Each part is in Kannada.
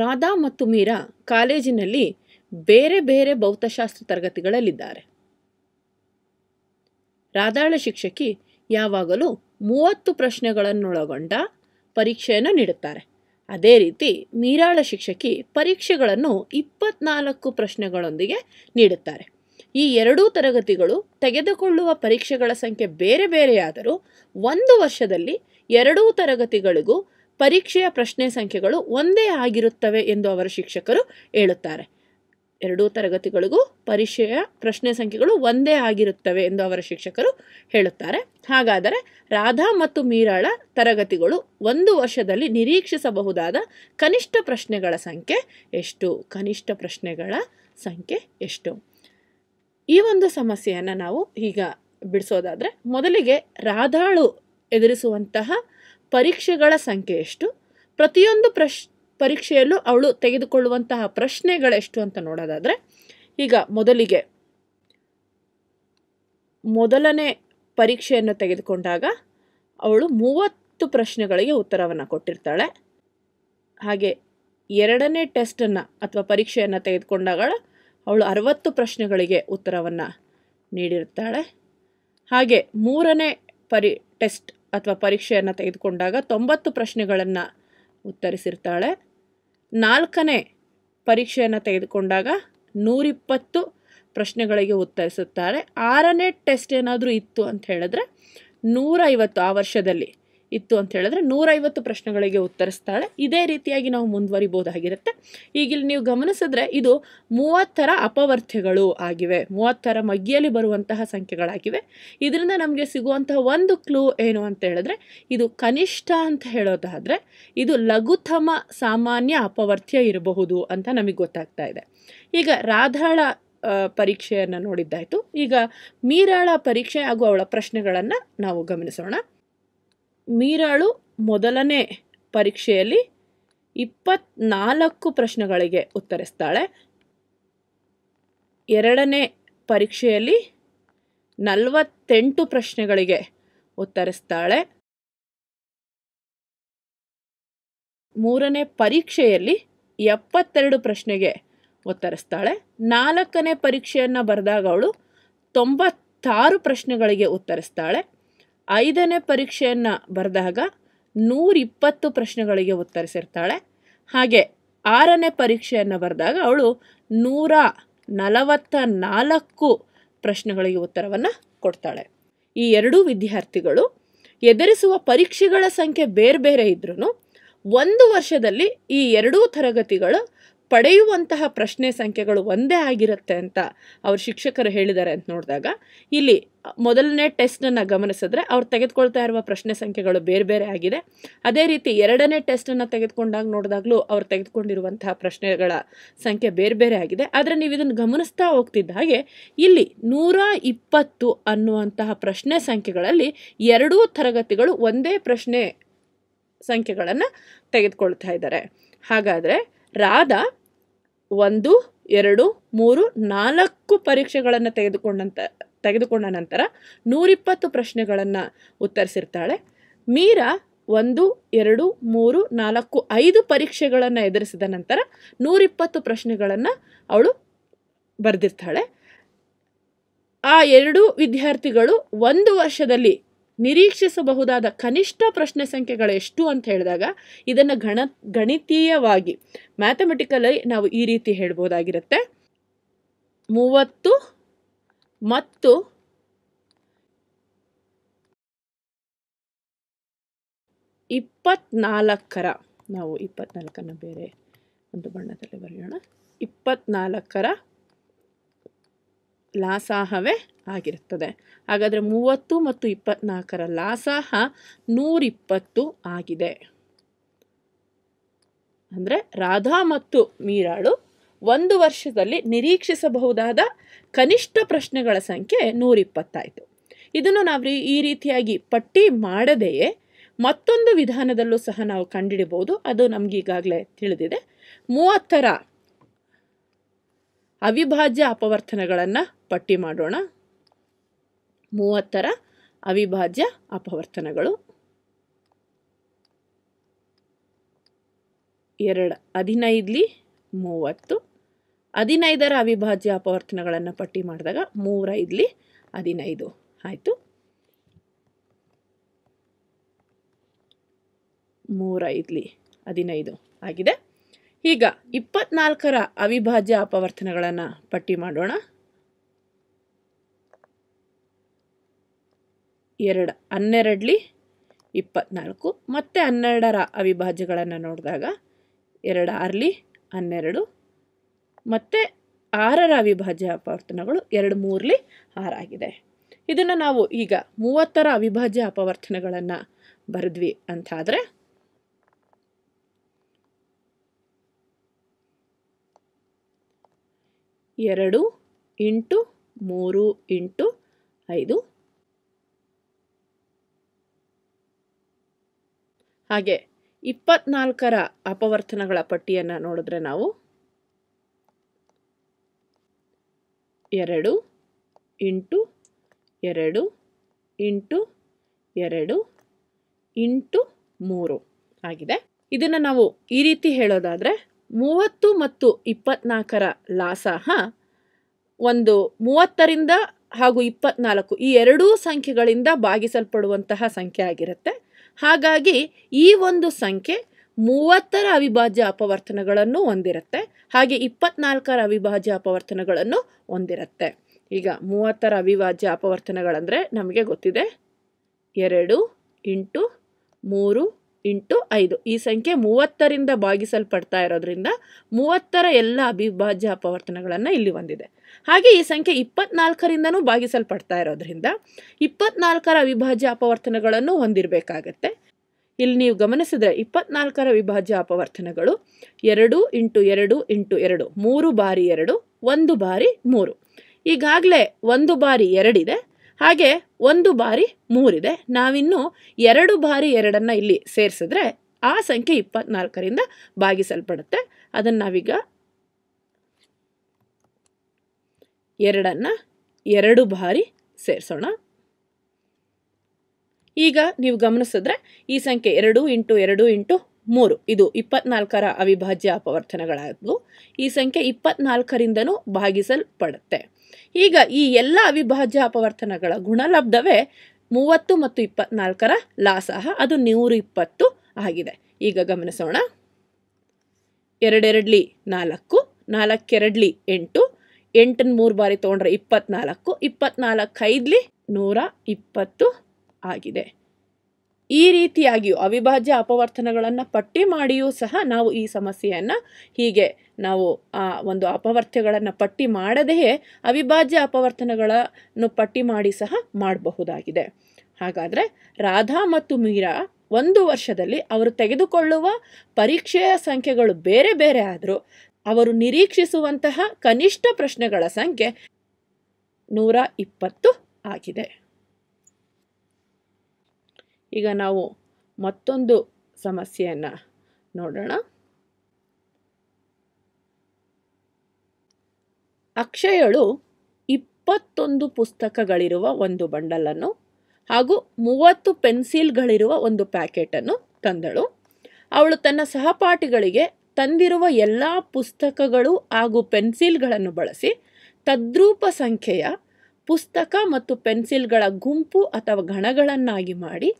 ರಾಧಾ ಮತ್ತು ಮೀರಾ ಕಾಲೇಜಿನಲ್ಲಿ ಬೇರೆ ಬೇರೆ ಭೌತಶಾಸ್ತ್ರ ತರಗತಿಗಳಲ್ಲಿದ್ದಾರೆ ರಾಧಾಳ ಶಿಕ್ಷಕಿ ಯಾವಾಗಲೂ ಮೂವತ್ತು ಪ್ರಶ್ನೆಗಳನ್ನೊಳಗೊಂಡ ಪರೀಕ್ಷೆಯನ್ನು ನೀಡುತ್ತಾರೆ ಅದೇ ರೀತಿ ಮೀರಾಳ ಶಿಕ್ಷಕಿ ಪರೀಕ್ಷೆಗಳನ್ನು ಇಪ್ಪತ್ನಾಲ್ಕು ಪ್ರಶ್ನೆಗಳೊಂದಿಗೆ ನೀಡುತ್ತಾರೆ ಈ ಎರಡೂ ತರಗತಿಗಳು ತೆಗೆದುಕೊಳ್ಳುವ ಪರೀಕ್ಷೆಗಳ ಸಂಖ್ಯೆ ಬೇರೆ ಬೇರೆಯಾದರೂ ಒಂದು ವರ್ಷದಲ್ಲಿ ಎರಡೂ ತರಗತಿಗಳಿಗೂ ಪರೀಕ್ಷೆಯ ಪ್ರಶ್ನೆ ಸಂಖ್ಯೆಗಳು ಒಂದೇ ಆಗಿರುತ್ತವೆ ಎಂದು ಅವರ ಶಿಕ್ಷಕರು ಹೇಳುತ್ತಾರೆ ಎರಡೂ ತರಗತಿಗಳಿಗೂ ಪರೀಕ್ಷೆಯ ಪ್ರಶ್ನೆ ಸಂಖ್ಯೆಗಳು ಒಂದೇ ಆಗಿರುತ್ತವೆ ಎಂದು ಅವರ ಶಿಕ್ಷಕರು ಹೇಳುತ್ತಾರೆ ಹಾಗಾದರೆ ರಾಧಾ ಮತ್ತು ಮೀರಾಳ ತರಗತಿಗಳು ಒಂದು ವರ್ಷದಲ್ಲಿ ನಿರೀಕ್ಷಿಸಬಹುದಾದ ಕನಿಷ್ಠ ಪ್ರಶ್ನೆಗಳ ಸಂಖ್ಯೆ ಎಷ್ಟು ಕನಿಷ್ಠ ಪ್ರಶ್ನೆಗಳ ಸಂಖ್ಯೆ ಎಷ್ಟು ಈ ಒಂದು ಸಮಸ್ಯೆಯನ್ನು ನಾವು ಈಗ ಬಿಡಿಸೋದಾದರೆ ಮೊದಲಿಗೆ ರಾಧಾಳು ಎದುರಿಸುವಂತಹ ಪರೀಕ್ಷೆಗಳ ಸಂಖ್ಯೆ ಎಷ್ಟು ಪ್ರತಿಯೊಂದು ಪ್ರಶ್ ಪರೀಕ್ಷೆಯಲ್ಲೂ ಅವಳು ತೆಗೆದುಕೊಳ್ಳುವಂತಹ ಪ್ರಶ್ನೆಗಳೆಷ್ಟು ಅಂತ ನೋಡೋದಾದರೆ ಈಗ ಮೊದಲಿಗೆ ಮೊದಲನೇ ಪರೀಕ್ಷೆಯನ್ನು ತೆಗೆದುಕೊಂಡಾಗ ಅವಳು ಮೂವತ್ತು ಪ್ರಶ್ನೆಗಳಿಗೆ ಉತ್ತರವನ್ನು ಕೊಟ್ಟಿರ್ತಾಳೆ ಹಾಗೆ ಎರಡನೇ ಟೆಸ್ಟನ್ನು ಅಥವಾ ಪರೀಕ್ಷೆಯನ್ನು ತೆಗೆದುಕೊಂಡಾಗ ಅವಳು ಅರವತ್ತು ಪ್ರಶ್ನೆಗಳಿಗೆ ಉತ್ತರವನ್ನು ನೀಡಿರ್ತಾಳೆ ಹಾಗೆ ಮೂರನೇ ಪರಿ ಟೆಸ್ಟ್ ಅಥವಾ ಪರೀಕ್ಷೆಯನ್ನು ತೆಗೆದುಕೊಂಡಾಗ ತೊಂಬತ್ತು ಪ್ರಶ್ನೆಗಳನ್ನು ಉತ್ತರಿಸಿರ್ತಾಳೆ ನಾಲ್ಕನೇ ಪರೀಕ್ಷೆಯನ್ನು ತೆಗೆದುಕೊಂಡಾಗ ನೂರಿಪ್ಪತ್ತು ಪ್ರಶ್ನೆಗಳಿಗೆ ಉತ್ತರಿಸುತ್ತಾರೆ ಆರನೇ ಟೆಸ್ಟ್ ಏನಾದರೂ ಇತ್ತು ಅಂತ ಹೇಳಿದ್ರೆ ನೂರೈವತ್ತು ಆ ವರ್ಷದಲ್ಲಿ ಇತ್ತು ಅಂತ ಹೇಳಿದ್ರೆ ನೂರೈವತ್ತು ಪ್ರಶ್ನೆಗಳಿಗೆ ಉತ್ತರಿಸ್ತಾಳೆ ಇದೇ ರೀತಿಯಾಗಿ ನಾವು ಮುಂದುವರಿಬೋದಾಗಿರುತ್ತೆ ಈಗ ಇಲ್ಲಿ ನೀವು ಗಮನಿಸಿದ್ರೆ ಇದು ಮೂವತ್ತರ ಅಪವರ್ಥ್ಯಗಳು ಆಗಿವೆ ಮೂವತ್ತರ ಮಗ್ಗಿಯಲ್ಲಿ ಬರುವಂತಹ ಸಂಖ್ಯೆಗಳಾಗಿವೆ ಇದರಿಂದ ನಮಗೆ ಸಿಗುವಂತಹ ಒಂದು ಕ್ಲೂ ಏನು ಅಂತ ಹೇಳಿದ್ರೆ ಇದು ಕನಿಷ್ಠ ಅಂತ ಹೇಳೋದಾದರೆ ಇದು ಲಘುತಮ ಸಾಮಾನ್ಯ ಅಪವರ್ಥ್ಯ ಇರಬಹುದು ಅಂತ ನಮಗೆ ಗೊತ್ತಾಗ್ತಾ ಇದೆ ಈಗ ರಾಧಾಳ ಪರೀಕ್ಷೆಯನ್ನು ನೋಡಿದ್ದಾಯಿತು ಈಗ ಮೀರಾಳ ಪರೀಕ್ಷೆ ಹಾಗೂ ಅವಳ ಪ್ರಶ್ನೆಗಳನ್ನು ನಾವು ಗಮನಿಸೋಣ ಮೀರಾಳು ಮೊದಲನೇ ಪರೀಕ್ಷೆಯಲ್ಲಿ ಇಪ್ಪತ್ನಾಲ್ಕು ಪ್ರಶ್ನೆಗಳಿಗೆ ಉತ್ತರಿಸ್ತಾಳೆ ಎರಡನೇ ಪರೀಕ್ಷೆಯಲ್ಲಿ ನಲವತ್ತೆಂಟು ಪ್ರಶ್ನೆಗಳಿಗೆ ಉತ್ತರಿಸ್ತಾಳೆ ಮೂರನೇ ಪರೀಕ್ಷೆಯಲ್ಲಿ ಎಪ್ಪತ್ತೆರಡು ಪ್ರಶ್ನೆಗೆ ಉತ್ತರಿಸ್ತಾಳೆ ನಾಲ್ಕನೇ ಪರೀಕ್ಷೆಯನ್ನು ಬರೆದಾಗ ಅವಳು ತೊಂಬತ್ತಾರು ಪ್ರಶ್ನೆಗಳಿಗೆ ಉತ್ತರಿಸ್ತಾಳೆ ಐದನೇ ಪರೀಕ್ಷೆಯನ್ನು ಬರೆದಾಗ ನೂರಿಪ್ಪತ್ತು ಪ್ರಶ್ನೆಗಳಿಗೆ ಉತ್ತರಿಸಿರ್ತಾಳೆ ಹಾಗೆ ಆರನೇ ಪರೀಕ್ಷೆಯನ್ನು ಬರೆದಾಗ ಅವಳು ನೂರ ನಲವತ್ತ ನಾಲ್ಕು ಪ್ರಶ್ನೆಗಳಿಗೆ ಉತ್ತರವನ್ನು ಕೊಡ್ತಾಳೆ ಈ ಎರಡೂ ವಿದ್ಯಾರ್ಥಿಗಳು ಎದುರಿಸುವ ಪರೀಕ್ಷೆಗಳ ಸಂಖ್ಯೆ ಬೇರೆ ಬೇರೆ ಇದ್ರೂ ಒಂದು ವರ್ಷದಲ್ಲಿ ಈ ಎರಡೂ ತರಗತಿಗಳು ಪಡೆಯುವಂತಹ ಪ್ರಶ್ನೆ ಸಂಖ್ಯೆಗಳು ಒಂದೇ ಆಗಿರುತ್ತೆ ಅಂತ ಅವ್ರ ಶಿಕ್ಷಕರು ಹೇಳಿದ್ದಾರೆ ಅಂತ ನೋಡಿದಾಗ ಇಲ್ಲಿ ಮೊದಲನೇ ಟೆಸ್ಟನ್ನು ಗಮನಿಸಿದ್ರೆ ಅವ್ರು ತೆಗೆದುಕೊಳ್ತಾ ಇರುವ ಪ್ರಶ್ನೆ ಸಂಖ್ಯೆಗಳು ಬೇರೆ ಬೇರೆ ಆಗಿದೆ ಅದೇ ರೀತಿ ಎರಡನೇ ಟೆಸ್ಟನ್ನು ತೆಗೆದುಕೊಂಡಾಗ ನೋಡಿದಾಗಲೂ ಅವ್ರು ತೆಗೆದುಕೊಂಡಿರುವಂತಹ ಪ್ರಶ್ನೆಗಳ ಸಂಖ್ಯೆ ಬೇರೆ ಬೇರೆ ಆಗಿದೆ ಆದರೆ ನೀವು ಇದನ್ನು ಗಮನಿಸ್ತಾ ಹೋಗ್ತಿದ್ದ ಹಾಗೆ ಇಲ್ಲಿ ನೂರ ಇಪ್ಪತ್ತು ಅನ್ನುವಂತಹ ಪ್ರಶ್ನೆ ಸಂಖ್ಯೆಗಳಲ್ಲಿ ಎರಡೂ ತರಗತಿಗಳು ಒಂದೇ ಪ್ರಶ್ನೆ ಸಂಖ್ಯೆಗಳನ್ನು ತೆಗೆದುಕೊಳ್ತಾ ಇದ್ದಾರೆ ಹಾಗಾದರೆ ರಾಧಾ ಒಂದು ಎರಡು ಮೂರು ನಾಲ್ಕು ಪರೀಕ್ಷೆಗಳನ್ನು ತೆಗೆದುಕೊಂಡಂತ ತೆಗೆದುಕೊಂಡ ನಂತರ ನೂರಿಪ್ಪತ್ತು ಪ್ರಶ್ನೆಗಳನ್ನು ಉತ್ತರಿಸಿರ್ತಾಳೆ ಮೀರಾ ಒಂದು ಎರಡು ಮೂರು ನಾಲ್ಕು ಐದು ಪರೀಕ್ಷೆಗಳನ್ನು ಎದುರಿಸಿದ ನಂತರ ನೂರಿಪ್ಪತ್ತು ಪ್ರಶ್ನೆಗಳನ್ನು ಅವಳು ಬರೆದಿರ್ತಾಳೆ ಆ ಎರಡು ವಿದ್ಯಾರ್ಥಿಗಳು ಒಂದು ವರ್ಷದಲ್ಲಿ ನಿರೀಕ್ಷಿಸಬಹುದಾದ ಕನಿಷ್ಠ ಪ್ರಶ್ನೆ ಸಂಖ್ಯೆಗಳು ಎಷ್ಟು ಅಂತ ಹೇಳಿದಾಗ ಇದನ್ನು ಗಣ ಗಣಿತೀಯವಾಗಿ ಮ್ಯಾಥಮೆಟಿಕಲಿ ನಾವು ಈ ರೀತಿ ಹೇಳ್ಬೋದಾಗಿರುತ್ತೆ ಮೂವತ್ತು ಮತ್ತು ಇಪ್ಪತ್ನಾಲ್ಕರ ನಾವು ಇಪ್ಪತ್ನಾಲ್ಕನ್ನು ಬೇರೆ ಒಂದು ಬಣ್ಣದಲ್ಲಿ ಬರೆಯೋಣ ಇಪ್ಪತ್ನಾಲ್ಕರ ಲಾಸಾಹವೇ ಆಗಿರುತ್ತದೆ ಹಾಗಾದರೆ ಮೂವತ್ತು ಮತ್ತು ಇಪ್ಪತ್ನಾಲ್ಕರ ಲಾಸಾಹ ನೂರಿಪ್ಪತ್ತು ಆಗಿದೆ ಅಂದರೆ ರಾಧಾ ಮತ್ತು ಮೀರಾಳು ಒಂದು ವರ್ಷದಲ್ಲಿ ನಿರೀಕ್ಷಿಸಬಹುದಾದ ಕನಿಷ್ಠ ಪ್ರಶ್ನೆಗಳ ಸಂಖ್ಯೆ ನೂರಿಪ್ಪತ್ತಾಯಿತು ಇದನ್ನು ನಾವು ಈ ರೀತಿಯಾಗಿ ಪಟ್ಟಿ ಮಾಡದೆಯೇ ಮತ್ತೊಂದು ವಿಧಾನದಲ್ಲೂ ಸಹ ನಾವು ಕಂಡಿಡಿಬೋದು ಅದು ನಮಗೀಗಾಗಲೇ ತಿಳಿದಿದೆ ಮೂವತ್ತರ ಅವಿಭಾಜ್ಯ ಅಪವರ್ತನಗಳನ್ನು ಪಟ್ಟಿ ಮಾಡೋಣ ಮೂವತ್ತರ ಅವಿಭಾಜ್ಯ ಅಪವರ್ತನಗಳು ಎರಡು ಹದಿನೈದಲಿ ಮೂವತ್ತು ಹದಿನೈದರ ಅವಿಭಾಜ್ಯ ಅಪವರ್ತನಗಳನ್ನು ಪಟ್ಟಿ ಮಾಡಿದಾಗ ಮೂರ ಮೂರೈದಲಿ ಹದಿನೈದು ಆಯಿತು ಮೂರ ಮೂರೈದಲಿ ಹದಿನೈದು ಆಗಿದೆ ಈಗ ಇಪ್ಪತ್ನಾಲ್ಕರ ಅವಿಭಾಜ್ಯ ಅಪವರ್ತನಗಳನ್ನು ಪಟ್ಟಿ ಮಾಡೋಣ ಎರಡು ಹನ್ನೆರಡಲಿ ಇಪ್ಪತ್ನಾಲ್ಕು ಮತ್ತು ಹನ್ನೆರಡರ ಅವಿಭಾಜ್ಯಗಳನ್ನು ನೋಡಿದಾಗ ಎರಡು ಆರಲಿ ಹನ್ನೆರಡು ಮತ್ತು ಆರರ ಅವಿಭಾಜ್ಯ ಅಪವರ್ತನಗಳು ಎರಡು ಮೂರಲಿ ಆರಾಗಿದೆ ಇದನ್ನು ನಾವು ಈಗ ಮೂವತ್ತರ ಅವಿಭಾಜ್ಯ ಅಪವರ್ತನೆಗಳನ್ನು ಬರೆದ್ವಿ ಅಂತಾದರೆ ಎರಡು ಇಂಟು ಮೂರು ಇಂಟು ಐದು ಹಾಗೆ ಇಪ್ಪತ್ನಾಲ್ಕರ ಅಪವರ್ತನಗಳ ಪಟ್ಟಿಯನ್ನು ನೋಡಿದ್ರೆ ನಾವು ಎರಡು ಇಂಟು ಎರಡು ಇಂಟು ಎರಡು ಇಂಟು ಮೂರು ಆಗಿದೆ ಇದನ್ನು ನಾವು ಈ ರೀತಿ ಹೇಳೋದಾದರೆ ಮೂವತ್ತು ಮತ್ತು ಇಪ್ಪತ್ನಾಲ್ಕರ ಲಾಸಾಹ ಒಂದು ಮೂವತ್ತರಿಂದ ಹಾಗೂ ಇಪ್ಪತ್ನಾಲ್ಕು ಈ ಎರಡೂ ಸಂಖ್ಯೆಗಳಿಂದ ಭಾಗಿಸಲ್ಪಡುವಂತಹ ಸಂಖ್ಯೆ ಆಗಿರುತ್ತೆ ಹಾಗಾಗಿ ಈ ಒಂದು ಸಂಖ್ಯೆ ಮೂವತ್ತರ ಅವಿಭಾಜ್ಯ ಅಪವರ್ತನಗಳನ್ನು ಹೊಂದಿರುತ್ತೆ ಹಾಗೆ ಇಪ್ಪತ್ನಾಲ್ಕರ ಅವಿಭಾಜ್ಯ ಅಪವರ್ತನಗಳನ್ನು ಹೊಂದಿರುತ್ತೆ ಈಗ ಮೂವತ್ತರ ಅವಿಭಾಜ್ಯ ಅಪವರ್ತನಗಳಂದರೆ ನಮಗೆ ಗೊತ್ತಿದೆ ಎರಡು ಇಂಟು ಮೂರು ಇಂಟು ಐದು ಈ ಸಂಖ್ಯೆ ಮೂವತ್ತರಿಂದ ಭಾಗಿಸಲ್ಪಡ್ತಾ ಇರೋದ್ರಿಂದ ಮೂವತ್ತರ ಎಲ್ಲ ಅವಿಭಾಜ್ಯ ಅಪವರ್ತನಗಳನ್ನು ಇಲ್ಲಿ ಹೊಂದಿದೆ ಹಾಗೆ ಈ ಸಂಖ್ಯೆ ಇಪ್ಪತ್ನಾಲ್ಕರಿಂದನೂ ಭಾಗಿಸಲ್ಪಡ್ತಾ ಇರೋದ್ರಿಂದ ಇಪ್ಪತ್ನಾಲ್ಕರ ಅವಿಭಾಜ್ಯ ಅಪವರ್ತನಗಳನ್ನು ಹೊಂದಿರಬೇಕಾಗತ್ತೆ ಇಲ್ಲಿ ನೀವು ಗಮನಿಸಿದರೆ ಇಪ್ಪತ್ನಾಲ್ಕರ ವಿಭಾಜ್ಯ ಅಪವರ್ತನಗಳು ಎರಡು ಇಂಟು ಎರಡು ಇಂಟು ಎರಡು ಮೂರು ಬಾರಿ ಎರಡು ಒಂದು ಬಾರಿ ಮೂರು ಈಗಾಗಲೇ ಒಂದು ಬಾರಿ ಎರಡಿದೆ ಹಾಗೆ ಒಂದು ಬಾರಿ ಮೂರಿದೆ ನಾವಿನ್ನು ಎರಡು ಬಾರಿ ಎರಡನ್ನು ಇಲ್ಲಿ ಸೇರಿಸಿದ್ರೆ ಆ ಸಂಖ್ಯೆ ಇಪ್ಪತ್ನಾಲ್ಕರಿಂದ ಭಾಗಿಸಲ್ಪಡುತ್ತೆ ಅದನ್ನು ನಾವೀಗ ಎರಡನ್ನು ಎರಡು ಬಾರಿ ಸೇರಿಸೋಣ ಈಗ ನೀವು ಗಮನಿಸಿದ್ರೆ ಈ ಸಂಖ್ಯೆ ಎರಡು ಇಂಟು ಎರಡು ಇಂಟು ಮೂರು ಇದು ಇಪ್ಪತ್ನಾಲ್ಕರ ಅವಿಭಾಜ್ಯ ಅಪವರ್ತನಗಳಾದವು ಈ ಸಂಖ್ಯೆ ಇಪ್ಪತ್ನಾಲ್ಕರಿಂದನೂ ಭಾಗಿಸಲ್ಪಡುತ್ತೆ ಈಗ ಈ ಎಲ್ಲ ಅವಿಭಾಜ್ಯ ಅಪವರ್ತನಗಳ ಗುಣಲಬ್ಧವೇ ಮೂವತ್ತು ಮತ್ತು ಇಪ್ಪತ್ನಾಲ್ಕರ ಲಾಸಹ ಅದು ನೂರು ಇಪ್ಪತ್ತು ಆಗಿದೆ ಈಗ ಗಮನಿಸೋಣ ಎರಡೆರಡ್ಲಿ ನಾಲ್ಕು ನಾಲ್ಕೆರಡ್ಲಿ ಎಂಟು ಎಂಟನ್ನು ಮೂರು ಬಾರಿ ತೊಗೊಂಡ್ರೆ ಇಪ್ಪತ್ನಾಲ್ಕು ಇಪ್ಪತ್ನಾಲ್ಕೈದ್ಲಿ ನೂರ ಇಪ್ಪತ್ತು ಆಗಿದೆ ಈ ರೀತಿಯಾಗಿಯೂ ಅವಿಭಾಜ್ಯ ಅಪವರ್ತನಗಳನ್ನು ಪಟ್ಟಿ ಮಾಡಿಯೂ ಸಹ ನಾವು ಈ ಸಮಸ್ಯೆಯನ್ನು ಹೀಗೆ ನಾವು ಆ ಒಂದು ಅಪವರ್ತ್ಯಗಳನ್ನು ಪಟ್ಟಿ ಮಾಡದೆಯೇ ಅವಿಭಾಜ್ಯ ಅಪವರ್ತನಗಳನ್ನು ಪಟ್ಟಿ ಮಾಡಿ ಸಹ ಮಾಡಬಹುದಾಗಿದೆ ಹಾಗಾದರೆ ರಾಧಾ ಮತ್ತು ಮೀರಾ ಒಂದು ವರ್ಷದಲ್ಲಿ ಅವರು ತೆಗೆದುಕೊಳ್ಳುವ ಪರೀಕ್ಷೆಯ ಸಂಖ್ಯೆಗಳು ಬೇರೆ ಬೇರೆ ಆದರೂ ಅವರು ನಿರೀಕ್ಷಿಸುವಂತಹ ಕನಿಷ್ಠ ಪ್ರಶ್ನೆಗಳ ಸಂಖ್ಯೆ ನೂರ ಇಪ್ಪತ್ತು ಆಗಿದೆ ಈಗ ನಾವು ಮತ್ತೊಂದು ಸಮಸ್ಯೆಯನ್ನು ನೋಡೋಣ ಅಕ್ಷಯಳು ಇಪ್ಪತ್ತೊಂದು ಪುಸ್ತಕಗಳಿರುವ ಒಂದು ಬಂಡಲನ್ನು ಹಾಗೂ ಮೂವತ್ತು ಪೆನ್ಸಿಲ್ಗಳಿರುವ ಒಂದು ಪ್ಯಾಕೆಟನ್ನು ತಂದಳು ಅವಳು ತನ್ನ ಸಹಪಾಠಿಗಳಿಗೆ ತಂದಿರುವ ಎಲ್ಲ ಪುಸ್ತಕಗಳು ಹಾಗೂ ಪೆನ್ಸಿಲ್ಗಳನ್ನು ಬಳಸಿ ತದ್ರೂಪ ಸಂಖ್ಯೆಯ ಪುಸ್ತಕ ಮತ್ತು ಪೆನ್ಸಿಲ್ಗಳ ಗುಂಪು ಅಥವಾ ಗಣಗಳನ್ನಾಗಿ ಮಾಡಿ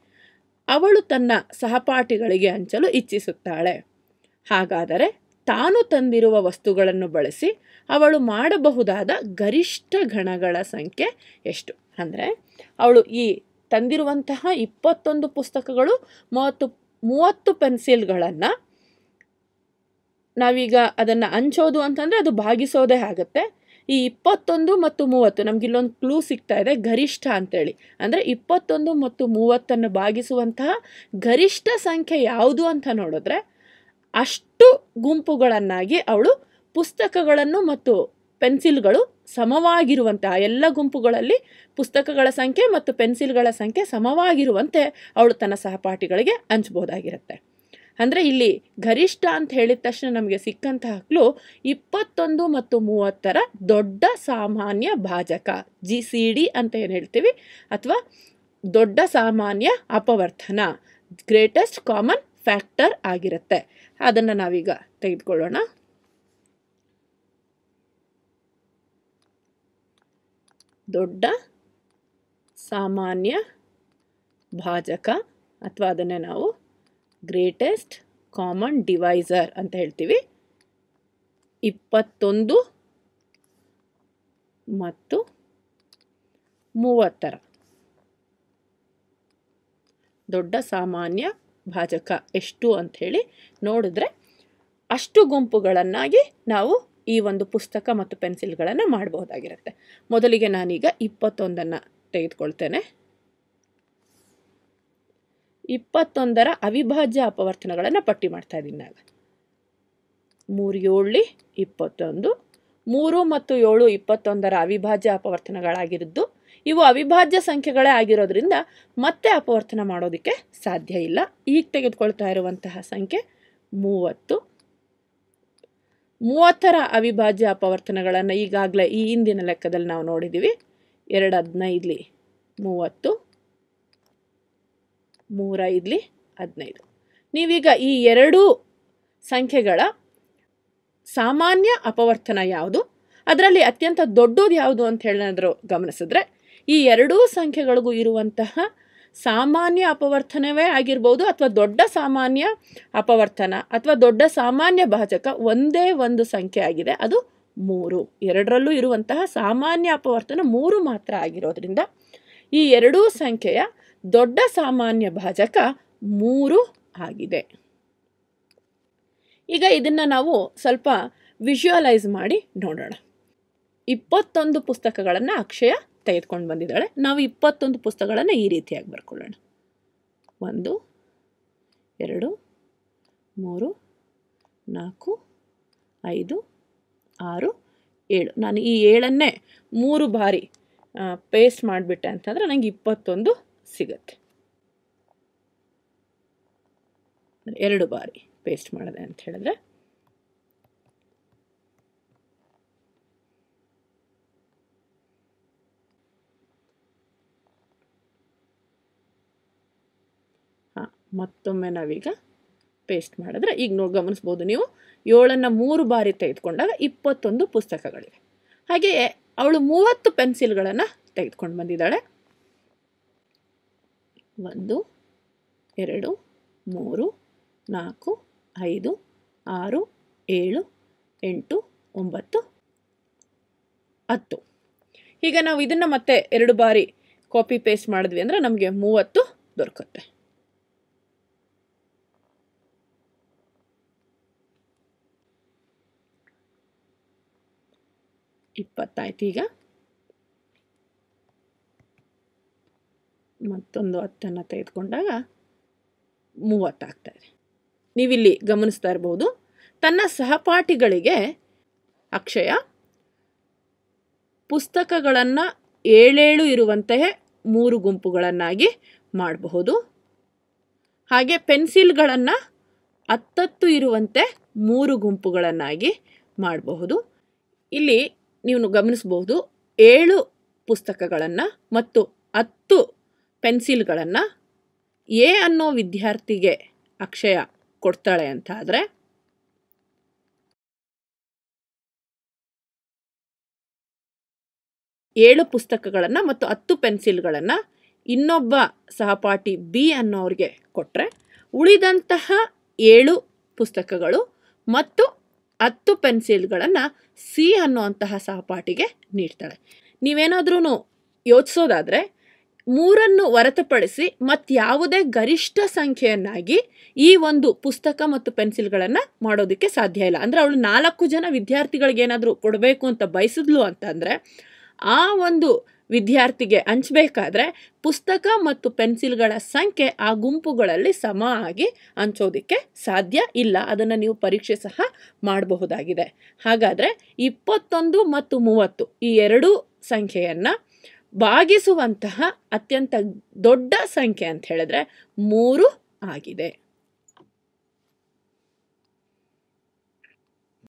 ಅವಳು ತನ್ನ ಸಹಪಾಠಿಗಳಿಗೆ ಹಂಚಲು ಇಚ್ಛಿಸುತ್ತಾಳೆ ಹಾಗಾದರೆ ತಾನು ತಂದಿರುವ ವಸ್ತುಗಳನ್ನು ಬಳಸಿ ಅವಳು ಮಾಡಬಹುದಾದ ಗರಿಷ್ಠ ಗಣಗಳ ಸಂಖ್ಯೆ ಎಷ್ಟು ಅಂದರೆ ಅವಳು ಈ ತಂದಿರುವಂತಹ ಇಪ್ಪತ್ತೊಂದು ಪುಸ್ತಕಗಳು ಮೂವತ್ತು ಮೂವತ್ತು ಪೆನ್ಸಿಲ್ಗಳನ್ನು ನಾವೀಗ ಅದನ್ನು ಹಂಚೋದು ಅಂತಂದರೆ ಅದು ಭಾಗಿಸೋದೇ ಆಗುತ್ತೆ ಈ ಇಪ್ಪತ್ತೊಂದು ಮತ್ತು ಮೂವತ್ತು ನಮ್ಗೆ ಇಲ್ಲೊಂದು ಕ್ಲೂ ಸಿಗ್ತಾ ಇದೆ ಗರಿಷ್ಠ ಅಂತೇಳಿ ಅಂದರೆ ಇಪ್ಪತ್ತೊಂದು ಮತ್ತು ಮೂವತ್ತನ್ನು ಭಾಗಿಸುವಂತಹ ಗರಿಷ್ಠ ಸಂಖ್ಯೆ ಯಾವುದು ಅಂತ ನೋಡಿದ್ರೆ ಅಷ್ಟು ಗುಂಪುಗಳನ್ನಾಗಿ ಅವಳು ಪುಸ್ತಕಗಳನ್ನು ಮತ್ತು ಪೆನ್ಸಿಲ್ಗಳು ಸಮವಾಗಿರುವಂತಹ ಎಲ್ಲ ಗುಂಪುಗಳಲ್ಲಿ ಪುಸ್ತಕಗಳ ಸಂಖ್ಯೆ ಮತ್ತು ಪೆನ್ಸಿಲ್ಗಳ ಸಂಖ್ಯೆ ಸಮವಾಗಿರುವಂತೆ ಅವಳು ತನ್ನ ಸಹಪಾಠಿಗಳಿಗೆ ಹಂಚ್ಬೋದಾಗಿರುತ್ತೆ ಅಂದರೆ ಇಲ್ಲಿ ಗರಿಷ್ಠ ಅಂತ ಹೇಳಿದ ತಕ್ಷಣ ನಮಗೆ ಸಿಕ್ಕಂತಹ ಇಪ್ಪತ್ತೊಂದು ಮತ್ತು ಮೂವತ್ತರ ದೊಡ್ಡ ಸಾಮಾನ್ಯ ಭಾಜಕ ಜಿ ಸಿ ಡಿ ಅಂತ ಏನು ಹೇಳ್ತೀವಿ ಅಥವಾ ದೊಡ್ಡ ಸಾಮಾನ್ಯ ಅಪವರ್ತನ ಗ್ರೇಟೆಸ್ಟ್ ಕಾಮನ್ ಫ್ಯಾಕ್ಟರ್ ಆಗಿರುತ್ತೆ ಅದನ್ನು ನಾವೀಗ ತೆಗೆದುಕೊಳ್ಳೋಣ ದೊಡ್ಡ ಸಾಮಾನ್ಯ ಭಾಜಕ ಅಥವಾ ಅದನ್ನೇ ನಾವು ಗ್ರೇಟೆಸ್ಟ್ ಕಾಮನ್ ಡಿವೈಸರ್ ಅಂತ ಹೇಳ್ತೀವಿ ಇಪ್ಪತ್ತೊಂದು ಮತ್ತು ಮೂವತ್ತರ ದೊಡ್ಡ ಸಾಮಾನ್ಯ ಭಾಜಕ ಎಷ್ಟು ಅಂಥೇಳಿ ನೋಡಿದ್ರೆ ಅಷ್ಟು ಗುಂಪುಗಳನ್ನಾಗಿ ನಾವು ಈ ಒಂದು ಪುಸ್ತಕ ಮತ್ತು ಪೆನ್ಸಿಲ್ಗಳನ್ನು ಮಾಡಬಹುದಾಗಿರುತ್ತೆ ಮೊದಲಿಗೆ ನಾನೀಗ ಇಪ್ಪತ್ತೊಂದನ್ನು ತೆಗೆದುಕೊಳ್ತೇನೆ ಇಪ್ಪತ್ತೊಂದರ ಅವಿಭಾಜ್ಯ ಅಪವರ್ತನಗಳನ್ನು ಪಟ್ಟಿ ಮಾಡ್ತಾ ಇದ್ದೀನಿ ನಾನು ಮೂರು ಏಳು ಇಪ್ಪತ್ತೊಂದು ಮೂರು ಮತ್ತು ಏಳು ಇಪ್ಪತ್ತೊಂದರ ಅವಿಭಾಜ್ಯ ಅಪವರ್ತನಗಳಾಗಿರಿದ್ದು ಇವು ಅವಿಭಾಜ್ಯ ಸಂಖ್ಯೆಗಳೇ ಆಗಿರೋದ್ರಿಂದ ಮತ್ತೆ ಅಪವರ್ತನ ಮಾಡೋದಕ್ಕೆ ಸಾಧ್ಯ ಇಲ್ಲ ಈಗ ತೆಗೆದುಕೊಳ್ತಾ ಇರುವಂತಹ ಸಂಖ್ಯೆ ಮೂವತ್ತು ಮೂವತ್ತರ ಅವಿಭಾಜ್ಯ ಅಪವರ್ತನಗಳನ್ನು ಈಗಾಗಲೇ ಈ ಹಿಂದಿನ ಲೆಕ್ಕದಲ್ಲಿ ನಾವು ನೋಡಿದ್ದೀವಿ ಎರಡು ಹದಿನೈದಲಿ ಮೂವತ್ತು ಇರಲಿ ಹದಿನೈದು ನೀವೀಗ ಈ ಎರಡೂ ಸಂಖ್ಯೆಗಳ ಸಾಮಾನ್ಯ ಅಪವರ್ತನ ಯಾವುದು ಅದರಲ್ಲಿ ಅತ್ಯಂತ ದೊಡ್ಡದು ಯಾವುದು ಅಂತ ಹೇಳಿದ್ರು ಗಮನಿಸಿದ್ರೆ ಈ ಎರಡೂ ಸಂಖ್ಯೆಗಳಿಗೂ ಇರುವಂತಹ ಸಾಮಾನ್ಯ ಅಪವರ್ತನವೇ ಆಗಿರ್ಬೋದು ಅಥವಾ ದೊಡ್ಡ ಸಾಮಾನ್ಯ ಅಪವರ್ತನ ಅಥವಾ ದೊಡ್ಡ ಸಾಮಾನ್ಯ ಭಾಜಕ ಒಂದೇ ಒಂದು ಸಂಖ್ಯೆ ಆಗಿದೆ ಅದು ಮೂರು ಎರಡರಲ್ಲೂ ಇರುವಂತಹ ಸಾಮಾನ್ಯ ಅಪವರ್ತನ ಮೂರು ಮಾತ್ರ ಆಗಿರೋದ್ರಿಂದ ಈ ಎರಡೂ ಸಂಖ್ಯೆಯ ದೊಡ್ಡ ಸಾಮಾನ್ಯ ಭಾಜಕ ಮೂರು ಆಗಿದೆ ಈಗ ಇದನ್ನು ನಾವು ಸ್ವಲ್ಪ ವಿಷುವಲೈಸ್ ಮಾಡಿ ನೋಡೋಣ ಇಪ್ಪತ್ತೊಂದು ಪುಸ್ತಕಗಳನ್ನು ಅಕ್ಷಯ ತೆಗೆದುಕೊಂಡು ಬಂದಿದ್ದಾಳೆ ನಾವು ಇಪ್ಪತ್ತೊಂದು ಪುಸ್ತಕಗಳನ್ನು ಈ ರೀತಿಯಾಗಿ ಬರ್ಕೊಳ್ಳೋಣ ಒಂದು ಎರಡು ಮೂರು ನಾಲ್ಕು ಐದು ಆರು ಏಳು ನಾನು ಈ ಏಳನ್ನೇ ಮೂರು ಬಾರಿ ಪೇಸ್ಟ್ ಮಾಡಿಬಿಟ್ಟೆ ಅಂತಂದರೆ ನನಗೆ ಇಪ್ಪತ್ತೊಂದು ಸಿಗುತ್ತೆ ಎರಡು ಬಾರಿ ಪೇಸ್ಟ್ ಮಾಡಿದೆ ಅಂತ ಹೇಳಿದ್ರೆ ಹಾ ಮತ್ತೊಮ್ಮೆ ನಾವೀಗ ಪೇಸ್ಟ್ ಮಾಡಿದ್ರೆ ಈಗ ನೋಡಿ ಗಮನಿಸ್ಬೋದು ನೀವು ಏಳನ್ನ ಮೂರು ಬಾರಿ ತೆಗೆದುಕೊಂಡಾಗ ಇಪ್ಪತ್ತೊಂದು ಪುಸ್ತಕಗಳಿವೆ ಹಾಗೆಯೇ ಅವಳು ಮೂವತ್ತು ಪೆನ್ಸಿಲ್ಗಳನ್ನು ತೆಗೆದುಕೊಂಡು ಬಂದಿದ್ದಾಳೆ ಒಂದು ಎರಡು ಮೂರು ನಾಲ್ಕು ಐದು ಆರು ಏಳು ಎಂಟು ಒಂಬತ್ತು ಹತ್ತು ಈಗ ನಾವು ಇದನ್ನು ಮತ್ತೆ ಎರಡು ಬಾರಿ ಕಾಪಿ ಪೇಸ್ಟ್ ಮಾಡಿದ್ವಿ ಅಂದರೆ ನಮಗೆ ಮೂವತ್ತು ದೊರಕುತ್ತೆ ಇಪ್ಪತ್ತಾಯ್ತು ಈಗ ಮತ್ತೊಂದು ಹತ್ತನ್ನು ತೆಗೆದುಕೊಂಡಾಗ ಮೂವತ್ತಾಗ್ತಾಯಿದೆ ನೀವಿಲ್ಲಿ ಗಮನಿಸ್ತಾ ಇರಬಹುದು ತನ್ನ ಸಹಪಾಠಿಗಳಿಗೆ ಅಕ್ಷಯ ಪುಸ್ತಕಗಳನ್ನು ಏಳೇಳು ಇರುವಂತೆಯೇ ಮೂರು ಗುಂಪುಗಳನ್ನಾಗಿ ಮಾಡಬಹುದು ಹಾಗೆ ಪೆನ್ಸಿಲ್ಗಳನ್ನು ಹತ್ತತ್ತು ಇರುವಂತೆ ಮೂರು ಗುಂಪುಗಳನ್ನಾಗಿ ಮಾಡಬಹುದು ಇಲ್ಲಿ ನೀವು ಗಮನಿಸಬಹುದು ಏಳು ಪುಸ್ತಕಗಳನ್ನು ಮತ್ತು ಹತ್ತು ಪೆನ್ಸಿಲ್ಗಳನ್ನು ಎ ಅನ್ನೋ ವಿದ್ಯಾರ್ಥಿಗೆ ಅಕ್ಷಯ ಕೊಡ್ತಾಳೆ ಅಂತಾದರೆ ಏಳು ಪುಸ್ತಕಗಳನ್ನು ಮತ್ತು ಹತ್ತು ಪೆನ್ಸಿಲ್ಗಳನ್ನು ಇನ್ನೊಬ್ಬ ಸಹಪಾಠಿ ಬಿ ಅನ್ನೋರಿಗೆ ಕೊಟ್ಟರೆ ಉಳಿದಂತಹ ಏಳು ಪುಸ್ತಕಗಳು ಮತ್ತು ಹತ್ತು ಪೆನ್ಸಿಲ್ಗಳನ್ನು ಸಿ ಅಂತಹ ಸಹಪಾಠಿಗೆ ನೀಡ್ತಾಳೆ ನೀವೇನಾದ್ರೂ ಯೋಚಿಸೋದಾದರೆ ಮೂರನ್ನು ಹೊರತುಪಡಿಸಿ ಯಾವುದೇ ಗರಿಷ್ಠ ಸಂಖ್ಯೆಯನ್ನಾಗಿ ಈ ಒಂದು ಪುಸ್ತಕ ಮತ್ತು ಪೆನ್ಸಿಲ್ಗಳನ್ನು ಮಾಡೋದಕ್ಕೆ ಸಾಧ್ಯ ಇಲ್ಲ ಅಂದರೆ ಅವಳು ನಾಲ್ಕು ಜನ ವಿದ್ಯಾರ್ಥಿಗಳಿಗೇನಾದರೂ ಕೊಡಬೇಕು ಅಂತ ಬಯಸಿದ್ಲು ಅಂತಂದರೆ ಆ ಒಂದು ವಿದ್ಯಾರ್ಥಿಗೆ ಹಂಚಬೇಕಾದ್ರೆ ಪುಸ್ತಕ ಮತ್ತು ಪೆನ್ಸಿಲ್ಗಳ ಸಂಖ್ಯೆ ಆ ಗುಂಪುಗಳಲ್ಲಿ ಸಮ ಆಗಿ ಹಂಚೋದಕ್ಕೆ ಸಾಧ್ಯ ಇಲ್ಲ ಅದನ್ನು ನೀವು ಪರೀಕ್ಷೆ ಸಹ ಮಾಡಬಹುದಾಗಿದೆ ಹಾಗಾದರೆ ಇಪ್ಪತ್ತೊಂದು ಮತ್ತು ಮೂವತ್ತು ಈ ಎರಡೂ ಸಂಖ್ಯೆಯನ್ನು ಬಾಗಿಸುವಂತಹ ಅತ್ಯಂತ ದೊಡ್ಡ ಸಂಖ್ಯೆ ಅಂತ ಹೇಳಿದ್ರೆ ಮೂರು ಆಗಿದೆ